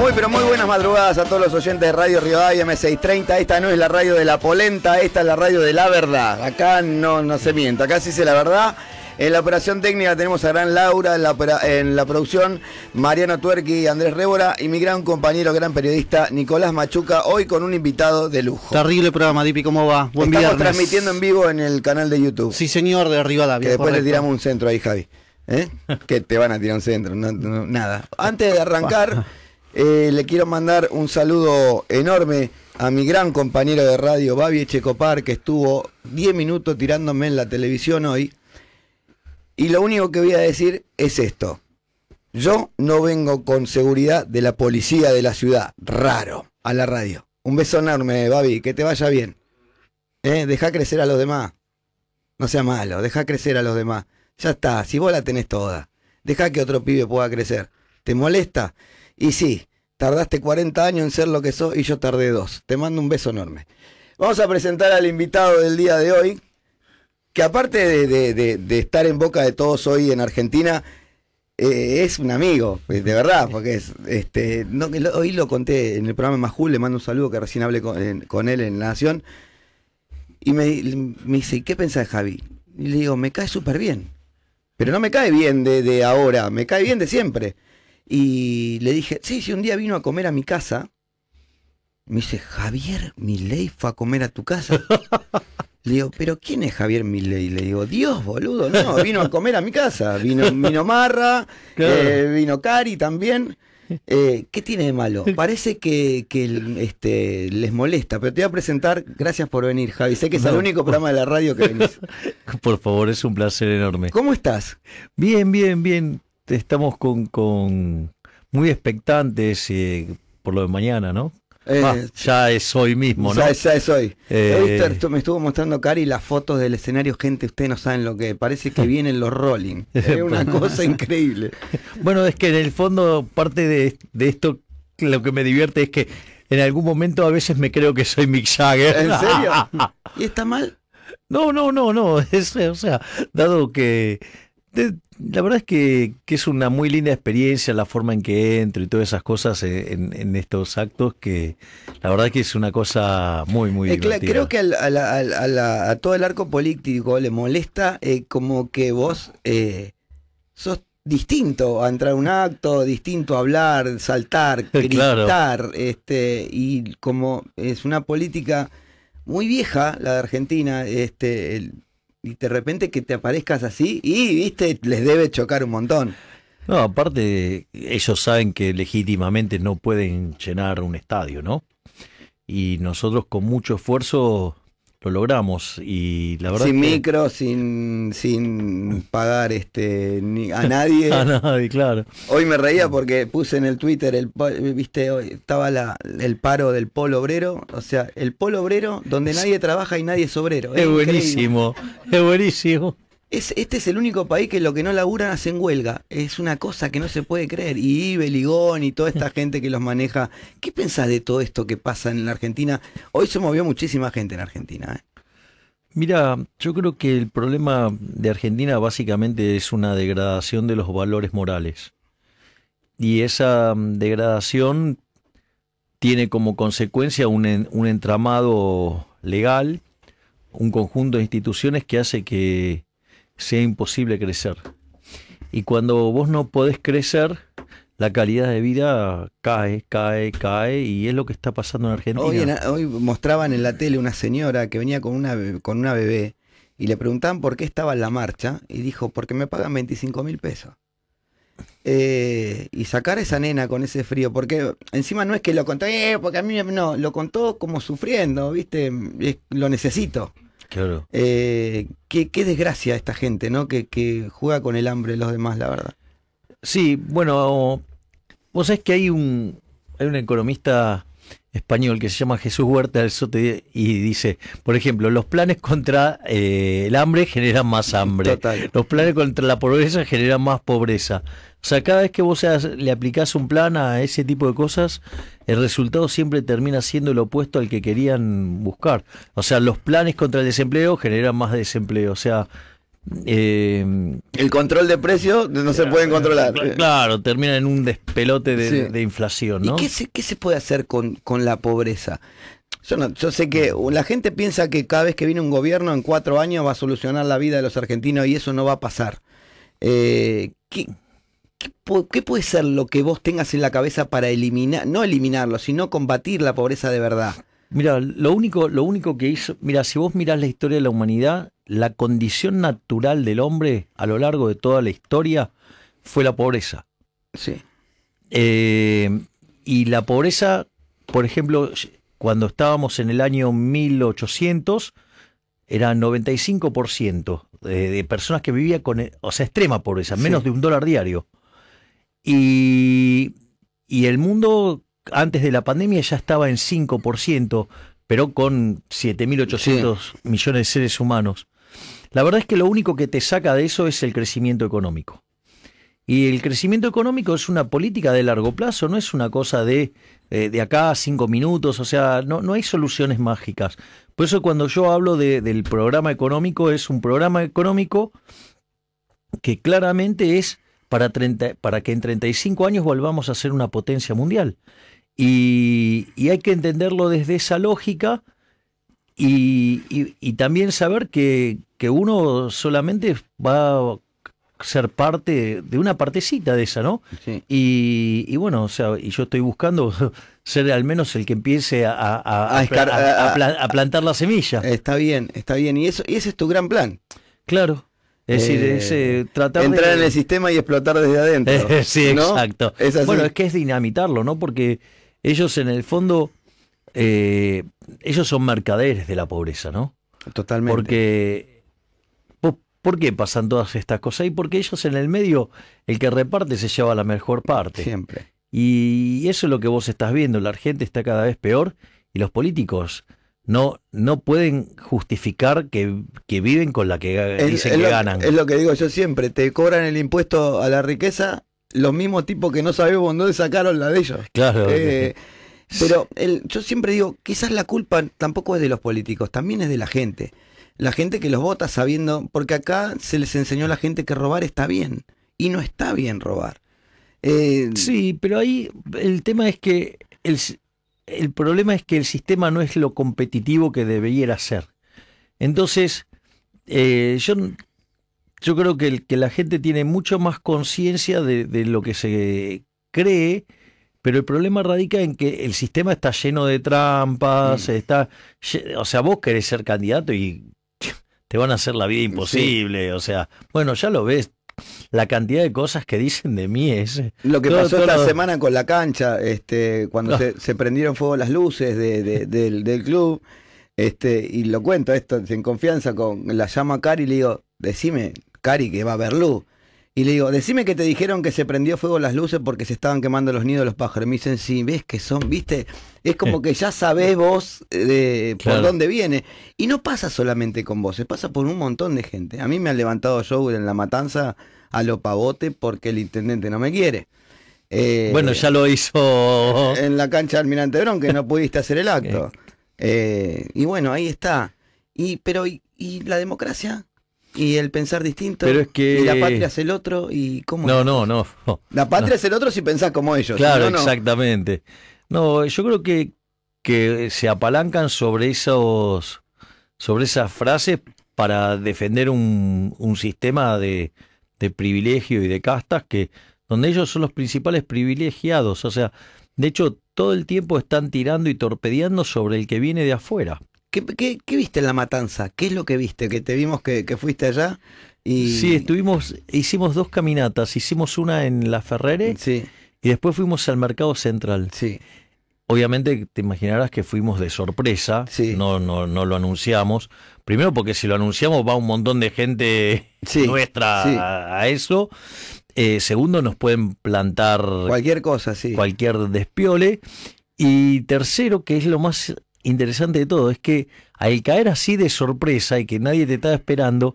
Muy pero muy buenas madrugadas a todos los oyentes de Radio Rivadavia M630. Esta no es la radio de la polenta, esta es la radio de la verdad. Acá no, no se mienta, acá se la verdad. En la operación técnica tenemos a Gran Laura, en la, producción Mariano Tuerqui y Andrés Révora y mi gran compañero, gran periodista Nicolás Machuca, hoy con un invitado de lujo. Terrible programa, Dipi, ¿cómo va? Buen Estamos transmitiendo en vivo en el canal de YouTube. Sí, señor, de Rivadavia. Que después le tiramos un centro ahí, Javi. ¿Eh? que te van a tirar un centro, nada. Antes de arrancar... Eh, le quiero mandar un saludo enorme a mi gran compañero de radio, Babi Echecopar, que estuvo 10 minutos tirándome en la televisión hoy. Y lo único que voy a decir es esto. Yo no vengo con seguridad de la policía de la ciudad. Raro. A la radio. Un beso enorme, Babi. Que te vaya bien. ¿Eh? Deja crecer a los demás. No sea malo. Deja crecer a los demás. Ya está. Si vos la tenés toda. Deja que otro pibe pueda crecer. ¿Te molesta? Y sí, tardaste 40 años en ser lo que sos y yo tardé dos. Te mando un beso enorme. Vamos a presentar al invitado del día de hoy, que aparte de, estar en boca de todos hoy en Argentina, eh, es un amigo, pues, de verdad, porque es, este, no, hoy lo conté en el programa Majul, le mando un saludo que recién hablé con, él en La Nación, y me, dice, qué pensás, Javi? Y le digo, me cae súper bien, pero no me cae bien de ahora, me cae bien de siempre. Y le dije, sí, sí, un día vino a comer a mi casa. Me dice, Javier Milei fue a comer a tu casa. Le digo, ¿pero quién es Javier Milei? Le digo, Dios, boludo, no, vino a comer a mi casa. Vino, vino Marra, eh, vino Cari también. Eh, ¿Qué tiene de malo? Parece que, que, este, les molesta, pero te voy a presentar. Gracias por venir, Javi. Sé que es el único programa de la radio que venís. Por favor, es un placer enorme. ¿Cómo estás? Bien, bien, bien estamos con, muy expectantes eh, por lo de mañana, ¿no? Eh, ah, ya es hoy mismo, ¿no? Ya, es hoy. Eh, me estuvo mostrando Cari las fotos del escenario, gente, ustedes no saben lo que parece que vienen los Rolling. Es una pues. cosa increíble. Bueno, es que en el fondo parte de, esto lo que me divierte es que en algún momento a veces me creo que soy Mick Jagger. ¿En serio? ¿Y está mal? No, no, no, no. o sea, dado que la verdad es que, es una muy linda experiencia la forma en que entro y todas esas cosas eh, en, estos actos que la verdad es que es una cosa muy muy Creo que a, todo el arco político le molesta eh, como que vos eh, sos distinto a entrar a un acto, distinto a hablar, saltar, gritar, este y como es una política muy vieja la de Argentina, este el, y de repente que te aparezcas así y, viste, les debe chocar un montón. No, aparte, ellos saben que legítimamente no pueden llenar un estadio, ¿no? Y nosotros con mucho esfuerzo lo logramos y la verdad sin micro sin sin pagar este a nadie a nadie claro hoy me reía porque puse en el Twitter el viste hoy estaba la, el paro del polo obrero o sea el polo obrero donde nadie trabaja y nadie es obrero es buenísimo es buenísimo es, este es el único país que lo que no laburan hacen huelga. Es una cosa que no se puede creer. Y Beligón y toda esta gente que los maneja. ¿Qué pensás de todo esto que pasa en la Argentina? Hoy se movió muchísima gente en Argentina. ¿eh? Mira, yo creo que el problema de Argentina básicamente es una degradación de los valores morales. Y esa mm, degradación tiene como consecuencia un entramado legal, un conjunto de instituciones que hace que sea imposible crecer. Y cuando vos no podés crecer, la calidad de vida cae, cae, cae, y es lo que está pasando en Argentina. Hoy, mostraban en la tele una señora que venía con una, con una bebé y le preguntaban por qué estaba en la marcha y dijo, porque me pagan 25 mil pesos. Eh, y sacar a esa nena con ese frío, porque encima no es que lo contó, eh, porque a mí no, lo contó como sufriendo, ¿viste? lo necesito. Eh, qué, desgracia esta gente, ¿no? Que, juega con el hambre de los demás, la verdad. Sí, bueno, vos sabés que hay un, hay un economista español que se llama Jesús Huerta del y dice, por ejemplo, los planes contra eh, el hambre generan más hambre, los planes contra la pobreza generan más pobreza. O sea, cada vez que vos le aplicás un plan a ese tipo de cosas, el resultado siempre termina siendo lo opuesto al que querían buscar. O sea, los planes contra el desempleo generan más desempleo. O sea, eh, el control de precios no se pueden eh, controlar. Eh. Claro, termina en un despelote de, inflación. qué se, puede hacer con, la pobreza? Yo, sé que la gente piensa que cada vez que viene un gobierno en cuatro años va a solucionar la vida de los argentinos y eso no va a pasar. ¿qué, puede ser lo que vos tengas en la cabeza para eliminar, no eliminarlo, sino combatir la pobreza de verdad? Mira, lo único, lo único que hizo, mira, si vos mirás la historia de la humanidad, la condición natural del hombre a lo largo de toda la historia fue la pobreza. Sí. Eh, y la pobreza, por ejemplo, cuando estábamos en el año 1800, era 95% de, personas que vivían con, o sea, extrema pobreza, menos de un dólar diario. Y, el mundo antes de la pandemia ya estaba en 5%, pero con 7.800 millones de seres humanos. La verdad es que lo único que te saca de eso es el crecimiento económico. Y el crecimiento económico es una política de largo plazo, no es una cosa de, eh, de acá cinco minutos, o sea, no, no hay soluciones mágicas. Por eso cuando yo hablo del programa económico, es un programa económico que claramente es para, para que en 35 años volvamos a ser una potencia mundial. Y, hay que entenderlo desde esa lógica y también saber que, que uno solamente va a ser parte de una partecita de esa, ¿no? Sí. Y, bueno, o sea, y yo estoy buscando ser al menos el que empiece a, plantar la semilla. Está bien, está bien. Y, eso, y ese es tu gran plan. Claro. Es decir, eh, tratar de entrar en el sistema y explotar desde adentro. sí, exacto. bueno, es que es dinamitarlo, ¿no? Porque ellos en el fondo, eh, ellos son mercaderes de la pobreza, ¿no? Totalmente. Porque ¿Por qué pasan todas estas cosas? Y porque ellos en el medio, el que reparte se lleva la mejor parte. Siempre. Y eso es lo que vos estás viendo. La gente está cada vez peor y los políticos no, no pueden justificar que, viven con la que dicen que ganan. Es lo que digo yo siempre. Te cobran el impuesto a la riqueza los mismos tipos que no sabemos dónde sacaron la de ellos. Claro. Eh, pero el, yo siempre digo, quizás la culpa tampoco es de los políticos, también es de la gente. La gente que los vota sabiendo, porque acá se les enseñó a la gente que robar está bien y no está bien robar. Eh, sí, pero ahí el tema es que el, problema es que el sistema no es lo competitivo que debiera ser. Entonces, eh, yo, yo creo que, el, que la gente tiene mucho más conciencia de, lo que se cree, pero el problema radica en que el sistema está lleno de trampas, mm. está, o sea, vos querés ser candidato y te van a hacer la vida imposible, o sea, bueno, ya lo ves, la cantidad de cosas que dicen de mí es lo que pasó esta semana con la cancha este cuando se, prendieron fuego las luces del, club este y lo cuento esto sin confianza con la llama Cari y le digo decime Cari que va a haber luz y le digo, decime que te dijeron que se prendió fuego las luces porque se estaban quemando los nidos de los pájaros. me dicen, sí, ves que son, viste, es como que ya sabés vos eh, de, por dónde viene. Y no pasa solamente con vos, se pasa por un montón de gente. A mí me han levantado yo en la matanza a lo pavote porque el intendente no me quiere. Eh, bueno, ya lo hizo. En la cancha de Almirante Brón, que no pudiste hacer el acto. Eh, y bueno, ahí está. Y, pero, y la democracia? y el pensar distinto. Y la patria es el otro y cómo... No, no, no, La patria es el otro si pensás como ellos. Claro, exactamente. No, yo creo que, que se apalancan sobre esos sobre esas frases para defender un, un sistema de, de, privilegio y de castas que donde ellos son los principales privilegiados. O sea, de hecho, todo el tiempo están tirando y torpedeando sobre el que viene de afuera. ¿Qué, viste en la matanza? ¿Qué es lo que viste? Que te vimos que, fuiste allá. Y... Sí, estuvimos, hicimos dos caminatas. Hicimos una en La Ferrere y después fuimos al Mercado Central. Sí. Obviamente te imaginarás que fuimos de sorpresa, sí. no, no, lo anunciamos. Primero porque si lo anunciamos va un montón de gente nuestra a eso. Eh, segundo, nos pueden plantar cualquier cosa, sí. Cualquier despiole. Y tercero, que es lo más interesante de todo es que al caer así de sorpresa y que nadie te estaba esperando,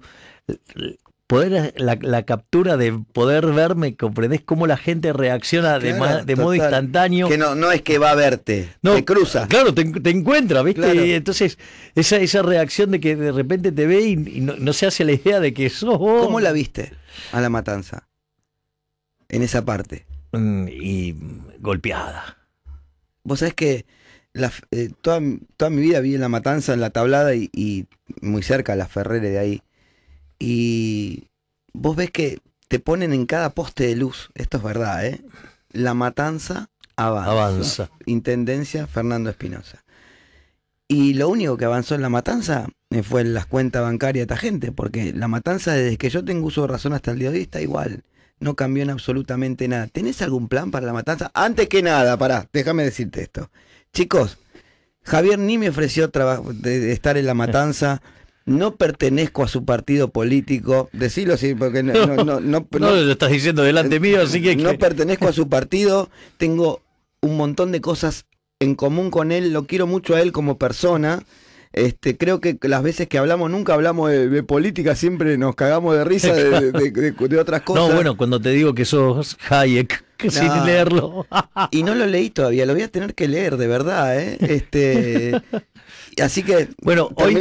poder la, captura de poder verme, comprendés cómo la gente reacciona de, modo instantáneo. Que no, no es que va a verte, te cruza. Claro, te, encuentra, ¿viste? entonces, esa, esa reacción de que de repente te ve y, no, se hace la idea de que sos vos. ¿Cómo la viste a la matanza? En esa parte. Mm, y golpeada. Vos sabés que eh, toda, mi vida vi en La Matanza, en La Tablada y, muy cerca a La Ferrere de ahí. Y vos ves que te ponen en cada poste de luz, esto es verdad, ¿eh? La Matanza avanza. avanza. Intendencia Fernando Espinosa. Y lo único que avanzó en La Matanza eh, fue en las cuentas bancarias de esta gente, porque La Matanza desde que yo tengo uso de razón hasta el día de hoy está igual no cambió en absolutamente nada. ¿Tenés algún plan para la matanza? Antes que nada, pará, déjame decirte esto. Chicos, Javier ni me ofreció de estar en la matanza. No pertenezco a su partido político. Decilo sí, porque no, no, lo estás diciendo delante mío, así que. No pertenezco a su partido. Tengo un montón de cosas en común con él. Lo quiero mucho a él como persona. Este, creo que las veces que hablamos, nunca hablamos de, política, siempre nos cagamos de risa de, de, otras cosas. No, bueno, cuando te digo que sos Hayek. sin leerlo. y no lo leí todavía, lo voy a tener que leer, de verdad. ¿eh? Este, así que. Bueno, hoy,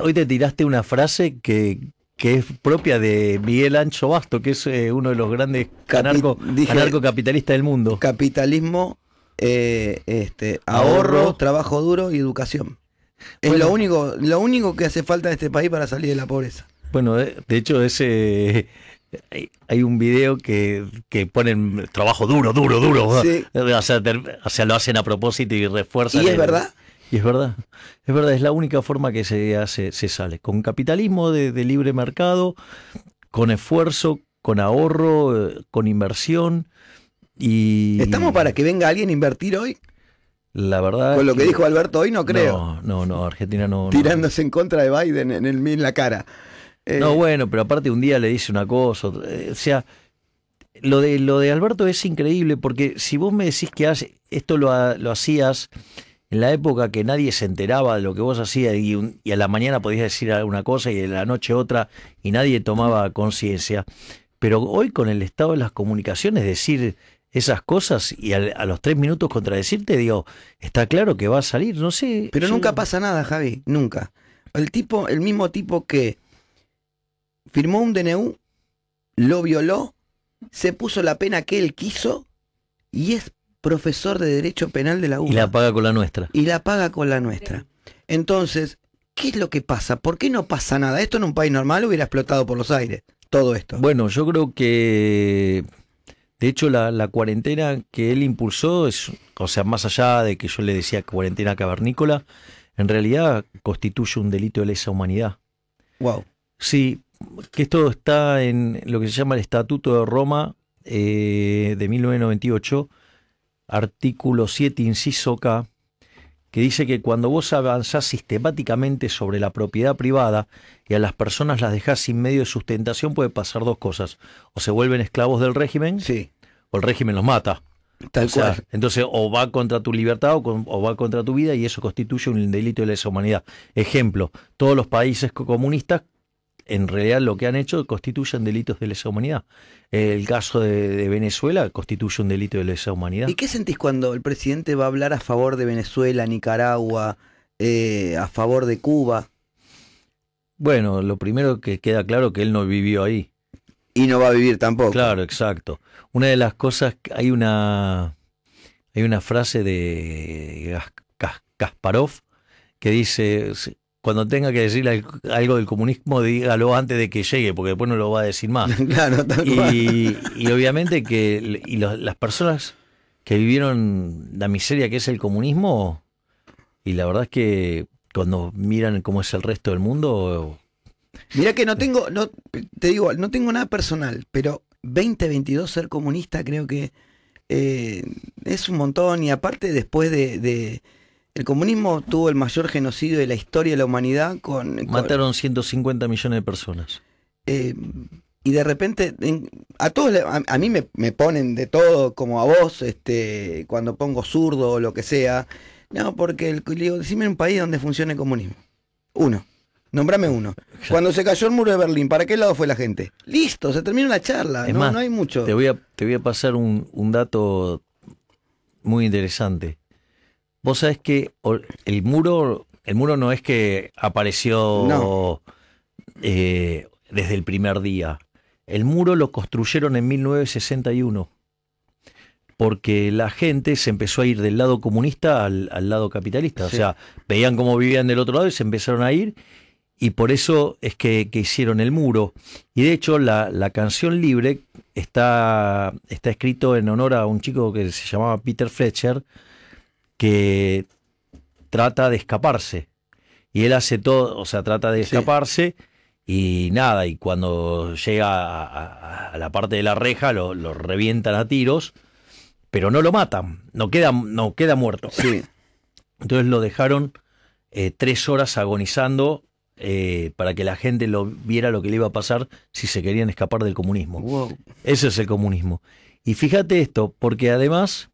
hoy, te tiraste una frase que, es propia de Miguel Ancho Basto, que es eh, uno de los grandes anarcocapitalistas del mundo. Capitalismo, eh, este, ahorro, trabajo duro y educación. Es lo, único, lo único que hace falta en este país para salir de la pobreza. Bueno, de hecho, ese hay, un video que, que, ponen trabajo duro, duro, duro. O, sea, lo hacen a propósito y refuerzan. ¿Y es verdad? Y es verdad. Es verdad, es la única forma que se hace, se sale. Con capitalismo de, libre mercado, con esfuerzo, con ahorro, eh, con inversión. Y... ¿Estamos para que venga alguien a invertir hoy? La verdad. Con lo que, dijo Alberto hoy, no creo. No, no, no Argentina no. Tirándose en contra de Biden en, el, en la cara. Eh, no, bueno, pero aparte un día le dice una cosa, eh, o sea, lo de, lo de Alberto es increíble porque si vos me decís que esto lo, hacías en la época que nadie se enteraba de lo que vos hacías y, a la mañana podías decir una cosa y a la noche otra y nadie tomaba conciencia, pero hoy con el estado de las comunicaciones decir esas cosas y a, los tres minutos contradecirte, digo, está claro que va a salir, no sé. Pero nunca pasa nada, Javi, nunca. El tipo, el mismo tipo que firmó un DNU, lo violó, se puso la pena que él quiso y es profesor de Derecho Penal de la u Y la paga con la nuestra. Y la paga con la nuestra. Entonces, ¿qué es lo que pasa? ¿Por qué no pasa nada? Esto en un país normal hubiera explotado por los aires, todo esto. Bueno, yo creo que, de hecho, la, cuarentena que él impulsó, es, o sea, más allá de que yo le decía cuarentena cavernícola, en realidad constituye un delito de lesa humanidad. Wow. Sí, que esto está en lo que se llama el Estatuto de Roma eh, de 1998, artículo 7, inciso K, que dice que cuando vos avanzás sistemáticamente sobre la propiedad privada y a las personas las dejás sin medio de sustentación, puede pasar dos cosas. O se vuelven esclavos del régimen, o el régimen los mata. Tal cual. Entonces, o va contra tu libertad o, va contra tu vida y eso constituye un delito de la humanidad. Ejemplo, todos los países comunistas en realidad lo que han hecho constituyen delitos de lesa humanidad. El caso de, Venezuela constituye un delito de lesa humanidad. ¿Y qué sentís cuando el presidente va a hablar a favor de Venezuela, Nicaragua, eh, a favor de Cuba? Bueno, lo primero que queda claro es que él no vivió ahí. Y no va a vivir tampoco. Claro, exacto. Una de las cosas, hay una, hay una frase de Kasparov que dice, cuando tenga que decir algo del comunismo, dígalo antes de que llegue, porque después no lo va a decir más. Claro, Y, obviamente que las personas que vivieron la miseria que es el comunismo, y la verdad es que cuando miran cómo es el resto del mundo... Mirá que no tengo, no, te digo, no tengo nada personal, pero 2022 ser comunista creo que eh, es un montón y aparte después de el comunismo tuvo el mayor genocidio de la historia de la humanidad con... Mataron 150 millones de personas. Eh, y de repente a todos a, mí me, ponen de todo como a vos este cuando pongo zurdo o lo que sea no porque el, digo decime un país donde funcione el comunismo uno nombrame uno cuando se cayó el muro de Berlín para qué lado fue la gente listo se terminó la charla no, hay mucho te voy a te voy a pasar un, un dato muy interesante Vos sabés que el muro, el muro no es que apareció eh, desde el primer día. El muro lo construyeron en 1961 porque la gente se empezó a ir del lado comunista al, lado capitalista. O sea, veían cómo vivían del otro lado y se empezaron a ir. Y por eso es que, hicieron el muro. Y de hecho, la, la, canción libre está, está escrito en honor a un chico que se llamaba Peter Fletcher, que trata de escaparse. Y él hace todo, o sea, trata de escaparse y nada, y cuando llega a, la parte de la reja lo, revientan a tiros, pero no lo matan, no queda, no queda muerto. Sí. Entonces lo dejaron eh, tres horas agonizando eh, para que la gente lo viera lo que le iba a pasar si se querían escapar del comunismo. Ese es el comunismo. Y fíjate esto, porque además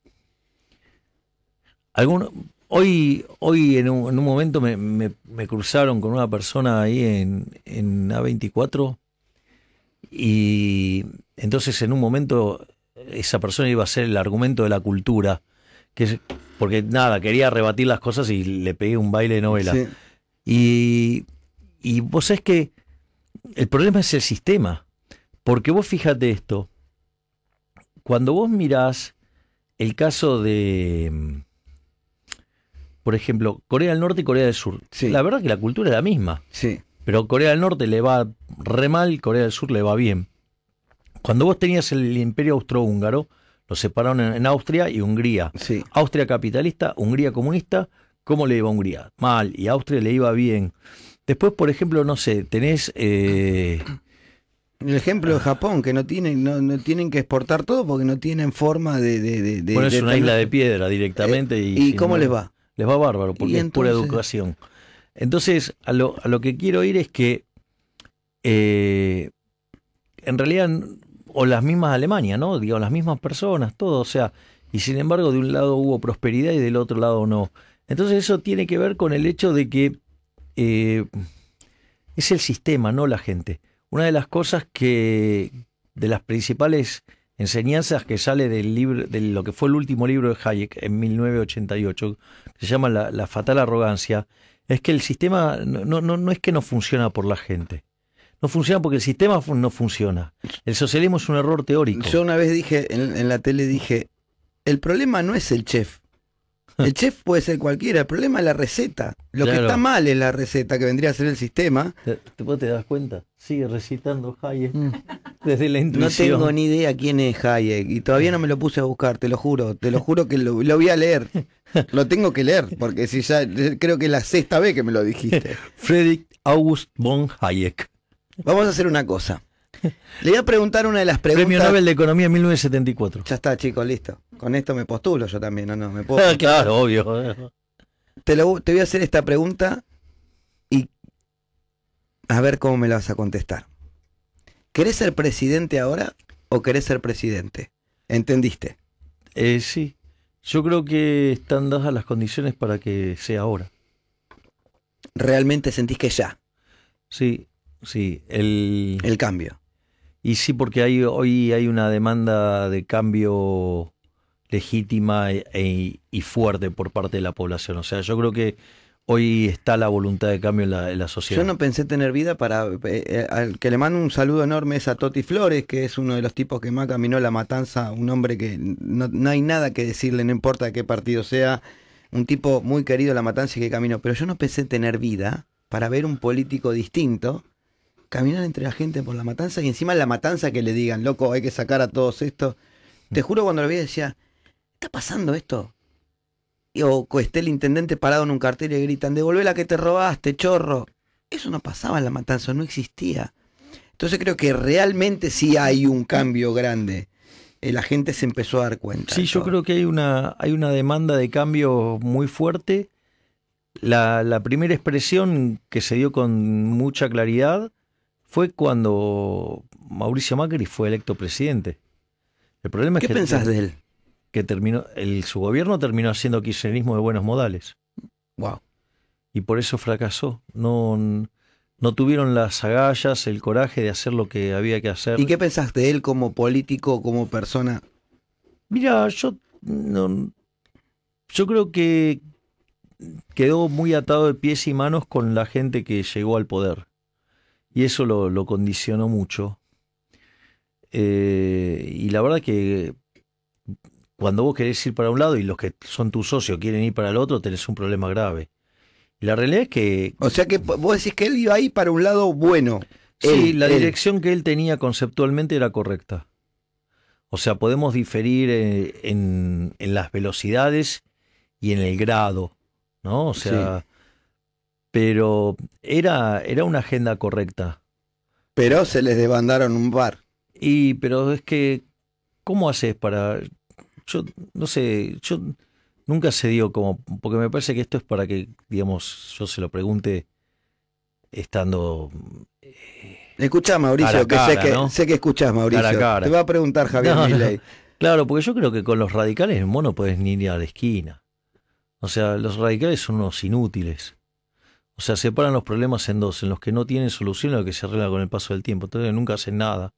Alguno hoy, hoy en un, momento me, cruzaron con una persona ahí en, A24 y entonces en un momento esa persona iba a ser el argumento de la cultura, que porque nada, quería rebatir las cosas y le pegué un baile de novela. Y, y vos sabés que el problema es el sistema, porque vos fíjate esto, cuando vos mirás el caso de por ejemplo, Corea del Norte y Corea del Sur. La verdad que la cultura es la misma. Pero Corea del Norte le va re mal, Corea del Sur le va bien. Cuando vos tenías el imperio austrohúngaro, lo separaron en, Austria y Hungría. Austria capitalista, Hungría comunista. ¿Cómo le iba a Hungría? Mal. Y a Austria le iba bien. Después, por ejemplo, no sé, tenés... Eh, el ejemplo de Japón, que no tienen, no, no, tienen que exportar todo porque no tienen forma de... bueno, es una isla de piedra directamente. Eh, ¿Y, cómo les va? les va bárbaro, porque es pura educación. Entonces, a lo, que quiero ir es que eh, en realidad, o las mismas Alemania, ¿no? Digo, las mismas personas, todo, o sea, y sin embargo, de un lado hubo prosperidad y del otro lado no. Entonces, eso tiene que ver con el hecho de que eh, es el sistema, no la gente. Una de las cosas que, de las principales enseñanzas que sale del libro, de lo que fue el último libro de Hayek en 1988, se llama la, fatal arrogancia, es que el sistema no, es que no funciona por la gente. No funciona porque el sistema no funciona. El socialismo es un error teórico. Yo una vez dije, en la tele dije, el problema no es el chef, el chef puede ser cualquiera, el problema es la receta. Lo que está mal es la receta, que vendría a ser el sistema. ¿Te, te das cuenta? Sigue recitando Hayek mm. desde la intuición. No tengo ni idea quién es Hayek y todavía no me lo puse a buscar, te lo juro. Te lo juro que lo, voy a leer. Lo tengo que leer, porque si ya creo que es la sexta vez que me lo dijiste. Friedrich August von Hayek. Vamos a hacer una cosa. Le voy a preguntar una de las preguntas. Premio Nobel de Economía 1974. Ya está, chicos, listo. Con esto me postulo yo también, ¿no? no me puedo... claro, obvio. Te, voy a hacer esta pregunta y a ver cómo me la vas a contestar. ¿Querés ser presidente ahora o querés ser presidente? ¿Entendiste? Eh, sí. Yo creo que están dadas las condiciones para que sea ahora. ¿Realmente sentís que ya? Sí, sí. el cambio. Y sí, porque hay, hoy hay una demanda de cambio legítima e, e, y fuerte por parte de la población. O sea, yo creo que hoy está la voluntad de cambio en la, sociedad. Yo no pensé tener vida para... Eh, eh, al que le mando un saludo enorme es a Toti Flores, que es uno de los tipos que más caminó la matanza, un hombre que no, hay nada que decirle, no importa qué partido sea, un tipo muy querido la matanza y que caminó. Pero yo no pensé tener vida para ver un político distinto caminar entre la gente por la matanza y encima la matanza que le digan, loco, hay que sacar a todos esto. Te juro cuando lo vi decía, ¿está pasando esto? O esté el intendente parado en un cartel y gritan, devuélvela la que te robaste, chorro. Eso no pasaba en la matanza, no existía. Entonces creo que realmente sí hay un cambio grande. Eh, la gente se empezó a dar cuenta. Sí, yo creo que hay una, hay una demanda de cambio muy fuerte. La, la primera expresión que se dio con mucha claridad fue cuando Mauricio Macri fue electo presidente. El problema ¿Qué pensás de él? Que terminó, su gobierno terminó haciendo kirchnerismo de buenos modales. Wow. Y por eso fracasó. No, no tuvieron las agallas, el coraje de hacer lo que había que hacer. ¿Y qué pensás de él como político, como persona? Mira, yo yo creo que quedó muy atado de pies y manos con la gente que llegó al poder y eso lo, condicionó mucho. Eh, y la verdad que cuando vos querés ir para un lado y los que son tus socios quieren ir para el otro, tenés un problema grave. la realidad es que... O sea que vos decís que él iba ahí para un lado bueno. Sí, la dirección que él tenía conceptualmente era correcta. O sea, podemos diferir eh, en, las velocidades y en el grado, ¿no? O sea, pero era, era una agenda correcta. Pero se les demandaron un bar. Y, pero es que, ¿cómo haces para...? Yo, no sé, yo nunca se dio como... Porque me parece que esto es para que, digamos, yo se lo pregunte estando... Eh, escucha Mauricio, sé, que, sé que Mauricio. Te va a preguntar Javier Claro, porque yo creo que con los radicales, No puedes ni ir a la esquina. O sea, los radicales son unos inútiles. O sea, separan los problemas en dos, en los que no tienen solución y los que se arregla con el paso del tiempo. Entonces nunca hacen nada.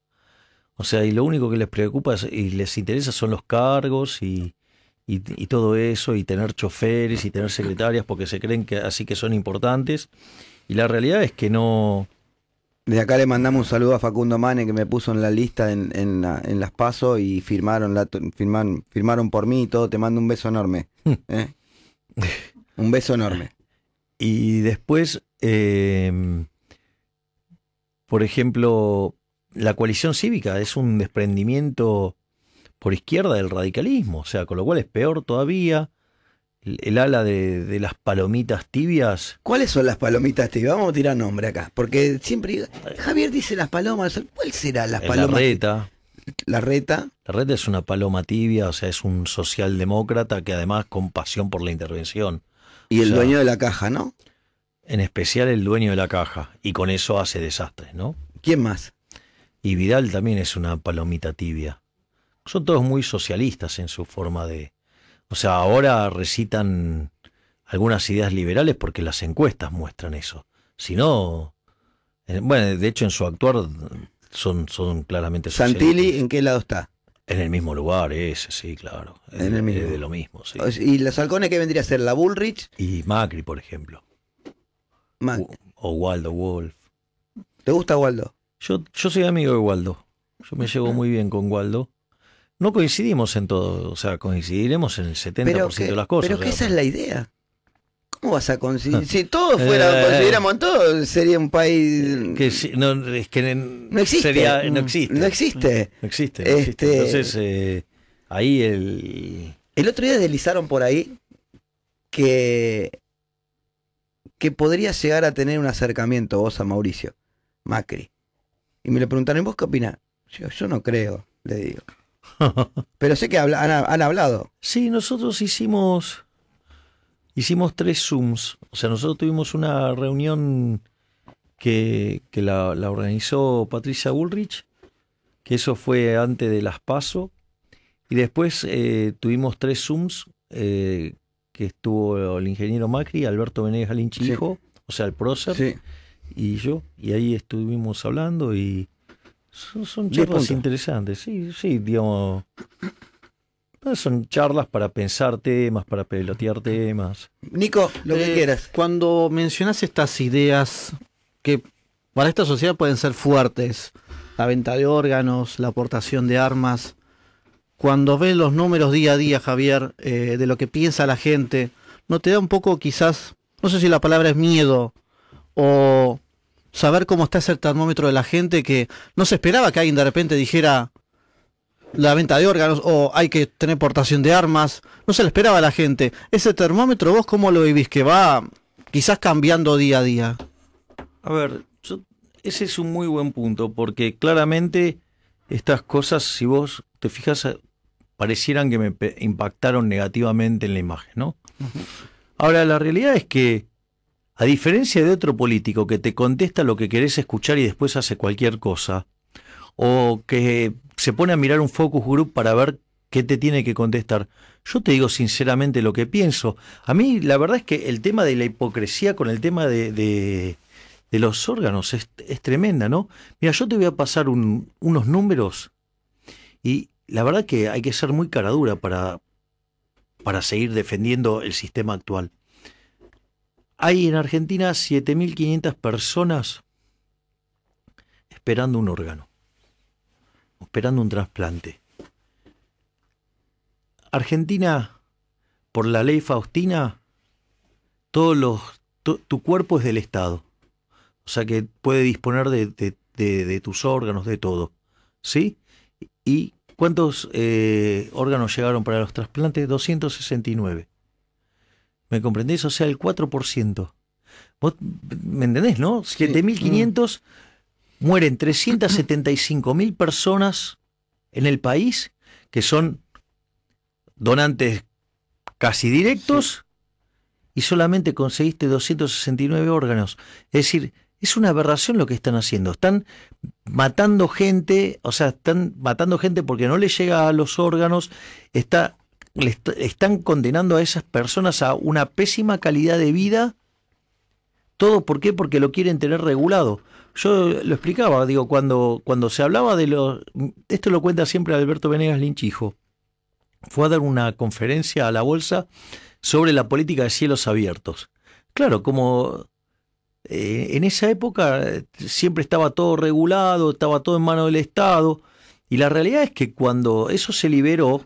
O sea, y lo único que les preocupa y les interesa son los cargos y, todo eso, y tener choferes y tener secretarias porque se creen que así que son importantes. Y la realidad es que no. De acá le mandamos un saludo a Facundo Mane que me puso en la lista en, las PASO y firmaron, la, firmaron por mí y todo. Te mando un beso enorme. ¿eh? un beso enorme. Y después, em, por ejemplo, la coalición cívica es un desprendimiento por izquierda del radicalismo, o sea, con lo cual es peor todavía el ala de, las palomitas tibias. ¿Cuáles son las palomitas tibias? Vamos a tirar nombre acá, porque siempre eh. Javier dice las palomas, ¿cuál será las La reta. La reta. La reta es una paloma tibia, o sea, es un socialdemócrata que además con pasión por la intervención. Y el dueño de la caja, ¿no? En especial el dueño de la caja. Y con eso hace desastres, ¿no? ¿Quién más? Y Vidal también es una palomita tibia. Son todos muy socialistas en su forma de... O sea, ahora recitan algunas ideas liberales porque las encuestas muestran eso. Si no... Bueno, de hecho en su actuar son, son claramente socialistas. ¿Santilli en qué lado está? En el mismo lugar, ese, sí, claro. En, de lo mismo, sí. ¿Y los halcones qué vendría a ser? ¿La Bullrich? Y Macri, por ejemplo. Macri. O, Waldo Wolf. ¿Te gusta Waldo? Yo, soy amigo de Waldo. Yo me llevo ah. muy bien con Waldo. No coincidimos en todo, o sea, coincidiremos en el 70% de las cosas. Pero que esa es la idea. ¿Cómo vas a conseguir? Si todos fuera, eh, consideramos todos, sería un país. Que no, existe. no existe. No existe. existe. Entonces, eh, ahí el. El otro día deslizaron por ahí que. que podría llegar a tener un acercamiento vos a Mauricio Macri. Y me le preguntaron, ¿y ¿vos qué opinás? Yo, no creo, le digo. Pero sé que han hablado. Sí, nosotros hicimos hicimos tres Zooms. O sea, nosotros tuvimos una reunión que, la, organizó Patricia Ulrich, que eso fue antes de las PASO. Y después eh, tuvimos tres Zooms, eh, que estuvo el ingeniero Macri, Alberto Venegas Alinchijo, o sea, el prócer, y yo. Y ahí estuvimos hablando y son, son charlas interesantes. Sí, sí, digamos son charlas para pensar temas, para pelotear temas. Nico, lo que eh, quieras. Cuando mencionas estas ideas que para esta sociedad pueden ser fuertes, la venta de órganos, la aportación de armas, cuando ves los números día a día, Javier, eh, de lo que piensa la gente, ¿no te da un poco quizás, no sé si la palabra es miedo o saber cómo está ese termómetro de la gente que no se esperaba que alguien de repente dijera, la venta de órganos o hay que tener portación de armas. No se le esperaba a la gente. Ese termómetro, ¿vos cómo lo vivís? Que va quizás cambiando día a día. A ver, ese es un muy buen punto, porque claramente estas cosas, si vos te fijas, parecieran que me impactaron negativamente en la imagen, ¿no? Ahora, la realidad es que, a diferencia de otro político que te contesta lo que querés escuchar y después hace cualquier cosa, o que se pone a mirar un focus group para ver qué te tiene que contestar. Yo te digo sinceramente lo que pienso. A mí la verdad es que el tema de la hipocresía con el tema de, los órganos es, tremenda, ¿no? Mira, yo te voy a pasar unos números y la verdad que hay que ser muy caradura para, para seguir defendiendo el sistema actual. Hay en Argentina 7.500 personas esperando un órgano esperando un trasplante. Argentina, por la ley Faustina, todos los, tu, cuerpo es del Estado. O sea que puede disponer de, tus órganos, de todo. ¿Sí? ¿Y cuántos eh, órganos llegaron para los trasplantes? 269. ¿Me comprendés? O sea, el 4%. me entendés, no? 7.500 mm mueren 375 mil personas en el país que son donantes casi directos y solamente conseguiste 269 órganos. Es decir, es una aberración lo que están haciendo. Están matando gente, o sea, están matando gente porque no les llega a los órganos, está, le están condenando a esas personas a una pésima calidad de vida. ¿Todo por qué? Porque lo quieren tener regulado. Yo lo explicaba, digo, cuando, cuando se hablaba de los... Esto lo cuenta siempre Alberto Venegas Linchijo. Fue a dar una conferencia a la Bolsa sobre la política de cielos abiertos. Claro, como eh, en esa época eh, siempre estaba todo regulado, estaba todo en mano del Estado, y la realidad es que cuando eso se liberó,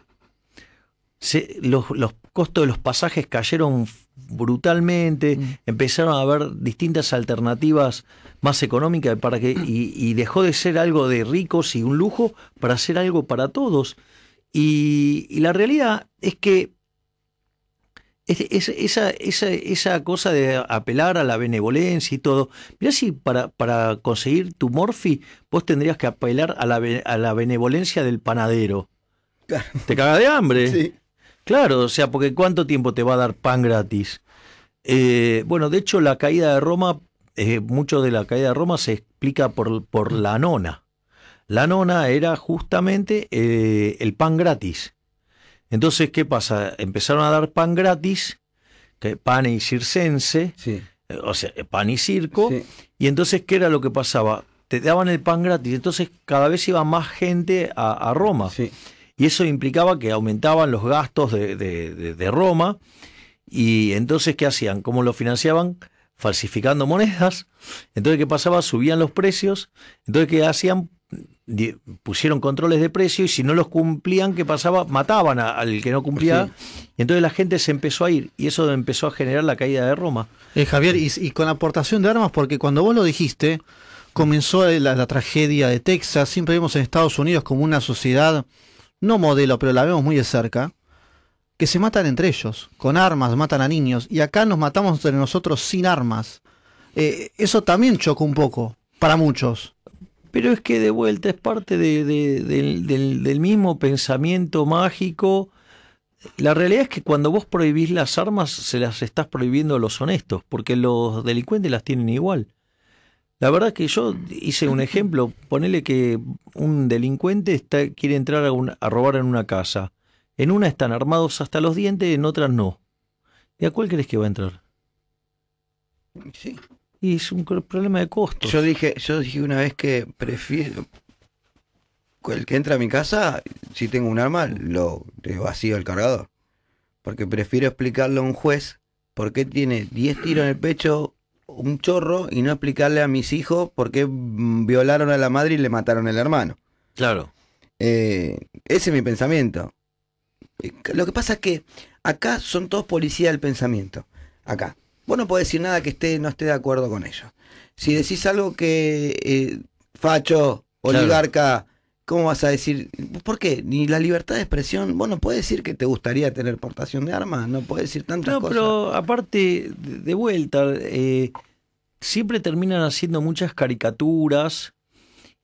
los, los costos de los pasajes cayeron brutalmente, mm. empezaron a haber distintas alternativas más económicas para que, y, dejó de ser algo de ricos y un lujo para ser algo para todos. Y, la realidad es que esa, esa, esa, cosa de apelar a la benevolencia y todo, mira si para, para conseguir tu morfi vos tendrías que apelar a la, a la benevolencia del panadero. Te caga de hambre. Claro, o sea, porque ¿cuánto tiempo te va a dar pan gratis? Eh, bueno, de hecho, la caída de Roma, eh, mucho de la caída de Roma se explica por, por la nona. La nona era justamente eh, el pan gratis. Entonces, ¿qué pasa? Empezaron a dar pan gratis, que pan y circense, o sea, pan y circo. Y entonces, ¿qué era lo que pasaba? Te daban el pan gratis, entonces cada vez iba más gente a, a Roma. Sí y eso implicaba que aumentaban los gastos de, Roma, y entonces, ¿qué hacían? ¿Cómo lo financiaban? Falsificando monedas. Entonces, ¿qué pasaba? Subían los precios. Entonces, ¿qué hacían? pusieron controles de precios. y si no los cumplían, ¿qué pasaba? Mataban al que no cumplía. Y entonces la gente se empezó a ir y eso empezó a generar la caída de Roma. Eh, Javier, y, con con aportación de armas, porque cuando vos lo dijiste, comenzó la, la tragedia de Texas, siempre vemos en Estados Unidos como una sociedad no modelo, pero la vemos muy de cerca, que se matan entre ellos, con armas, matan a niños, y acá nos matamos entre nosotros sin armas. Eh, eso también chocó un poco, para muchos. Pero es que de vuelta es parte del, mismo pensamiento mágico. La realidad es que cuando vos prohibís las armas, se las estás prohibiendo a los honestos, porque los delincuentes las tienen igual. La verdad que yo hice un ejemplo, ponele que un delincuente está, quiere entrar a, robar en una casa. En una están armados hasta los dientes, en otras no. ¿Y a cuál crees que va a entrar? Sí. Y es un problema de costos. Yo dije, yo dije una vez que prefiero el que entra a mi casa, si tengo un arma, lo vacío el cargador. Porque prefiero explicarle a un juez por qué tiene 10 tiros en el pecho, un chorro y no explicarle a mis hijos por qué violaron a la madre y le mataron al hermano. Claro. Eh, ese es mi pensamiento. Eh, lo que pasa es que acá son todos policías del pensamiento. Acá. Vos no podés decir nada que esté, no esté de acuerdo con ellos. Si decís algo que eh, facho, oligarca, ¿Cómo vas a decir? ¿Por qué? Ni la libertad de expresión. Bueno, no puedes decir que te gustaría tener portación de armas, no puedes decir tantas cosas. No, pero aparte, de vuelta, eh, siempre terminan haciendo muchas caricaturas.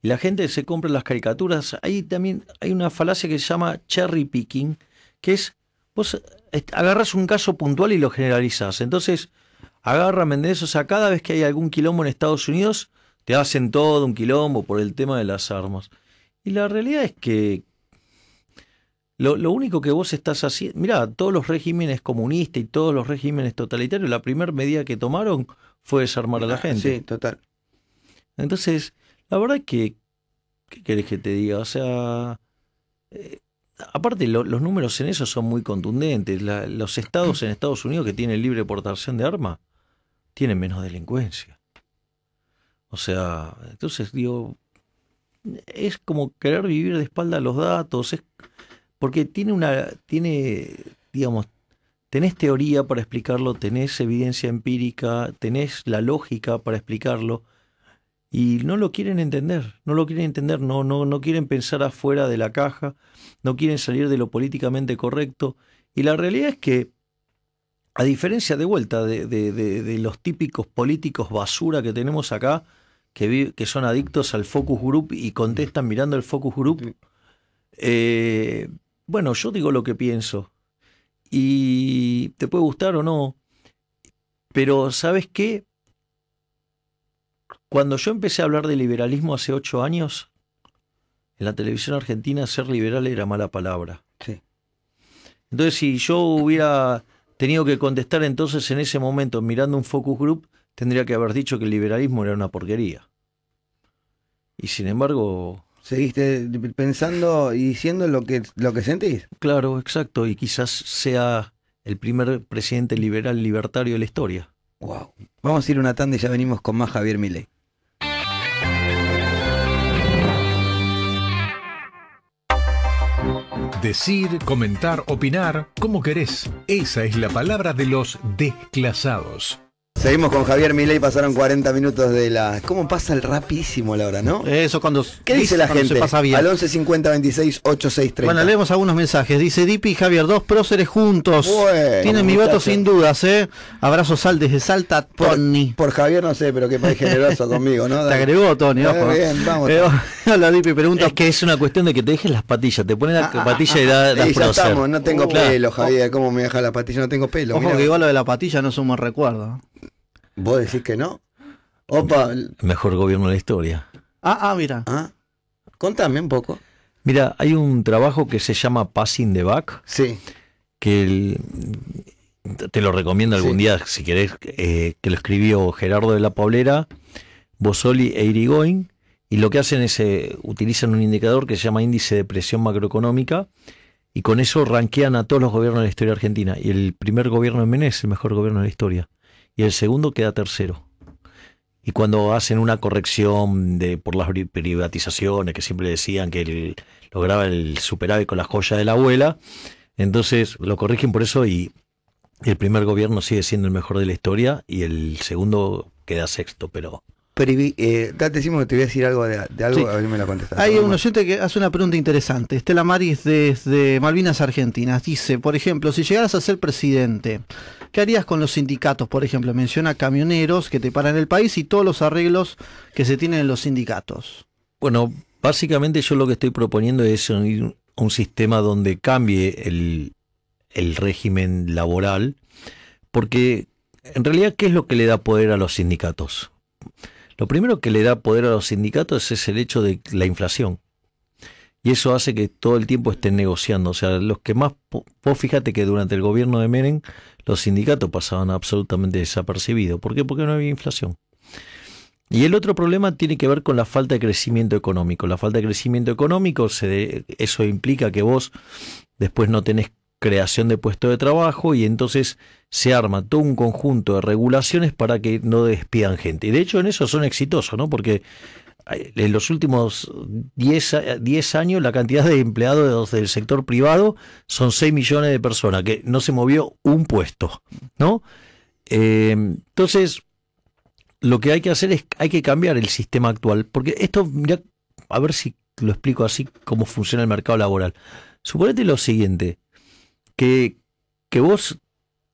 Y la gente se compra las caricaturas. Ahí también hay una falacia que se llama cherry picking, que es vos agarras un caso puntual y lo generalizas. Entonces, agarra Mendez o sea, cada vez que hay algún quilombo en Estados Unidos, te hacen todo un quilombo por el tema de las armas. Y la realidad es que lo, único que vos estás haciendo, mirá, todos los regímenes comunistas y todos los regímenes totalitarios, la primera medida que tomaron fue desarmar a la ah, gente. Sí, total. Entonces, la verdad es que, ¿qué querés que te diga? O sea, eh, aparte los números en eso son muy contundentes. los estados en Estados Unidos que tienen libre portación de armas tienen menos delincuencia. O sea, entonces digo, es como querer vivir de espalda a los datos, es porque tiene una, tiene, digamos, tenés teoría para explicarlo, tenés evidencia empírica, tenés la lógica para explicarlo, y no lo quieren entender, no lo quieren entender, no, no, no quieren pensar afuera de la caja, no quieren salir de lo políticamente correcto. Y la realidad es que, a diferencia de vuelta de, de los típicos políticos basura que tenemos acá, que, son adictos al focus group y contestan mirando el focus group. Eh, bueno, yo digo lo que pienso. Y te puede gustar o no. Pero ¿sabes qué? Cuando yo empecé a hablar de liberalismo hace ocho años, en la televisión argentina ser liberal era mala palabra. Sí. Entonces, si yo hubiera tenido que contestar entonces en ese momento mirando un focus group, tendría que haber dicho que el liberalismo era una porquería. Y sin embargo... Seguiste pensando y diciendo lo que, lo que sentís. Claro, exacto. Y quizás sea el primer presidente liberal libertario de la historia. Wow. Vamos a ir una tanda y ya venimos con más Javier Milei. Decir, comentar, opinar, como querés. Esa es la palabra de los desclasados. Seguimos con Javier Milei, pasaron 40 minutos de la... ¿Cómo pasa el rapidísimo la hora, no? Eso cuando... ¿Qué dice la gente? Al 11 50 Bueno, leemos algunos mensajes. Dice Dipi y Javier, dos próceres juntos. Tienen mi voto sin dudas, ¿eh? Abrazo sal desde Salta, Tony. Por, Javier no sé, pero qué país generoso conmigo, ¿no? Te agregó, Tony, eh, bien, vamos. Eh, hola, Dipi, pregunta... Es que es una cuestión de que te dejes las patillas, te ponen la ah, ah, patilla ah, y da, las ya no tengo pelo, Javier, ¿cómo me deja la patilla? No tengo pelo. Ojo que igual lo de la patilla no somos recuerdos. ¿Vos decís que no? Opa. Mejor gobierno de la historia. Ah, ah mira. Ah, contame un poco. Mira, hay un trabajo que se llama Passing the Back. Sí. Que te lo recomiendo algún día, si querés, eh, que lo escribió Gerardo de la Paulera, Bosoli e Irigoyen. Y lo que hacen es, eh, utilizan un indicador que se llama índice de presión macroeconómica y con eso ranquean a todos los gobiernos de la historia argentina. Y el primer gobierno de Menes es el mejor gobierno de la historia y el segundo queda tercero. Y cuando hacen una corrección de por las privatizaciones, que siempre decían que lograba el superávit con la joya de la abuela, entonces lo corrigen por eso y el primer gobierno sigue siendo el mejor de la historia y el segundo queda sexto, pero eh, decimos que te voy a decir algo de, algo, a ver me la Hay un oyente que hace una pregunta interesante. Estela Maris desde Malvinas, Argentina. Dice, por ejemplo, si llegaras a ser presidente, ¿qué harías con los sindicatos? Por ejemplo, menciona camioneros que te paran el país y todos los arreglos que se tienen en los sindicatos. Bueno, básicamente yo lo que estoy proponiendo es un, sistema donde cambie el, el régimen laboral, porque en realidad, ¿qué es lo que le da poder a los sindicatos? Lo primero que le da poder a los sindicatos es el hecho de la inflación. Y eso hace que todo el tiempo estén negociando. O sea, los que más... Vos fíjate que durante el gobierno de Menem los sindicatos pasaban absolutamente desapercibidos. ¿Por qué? Porque no había inflación. Y el otro problema tiene que ver con la falta de crecimiento económico. La falta de crecimiento económico, eso implica que vos después no tenés creación de puestos de trabajo y entonces se arma todo un conjunto de regulaciones para que no despidan gente. Y de hecho en eso son exitosos, ¿no? Porque en los últimos 10, años la cantidad de empleados del sector privado son 6 millones de personas, que no se movió un puesto, ¿no? Eh, entonces, lo que hay que hacer es, hay que cambiar el sistema actual, porque esto, ya a ver si lo explico así, cómo funciona el mercado laboral. Suponete lo siguiente, que, vos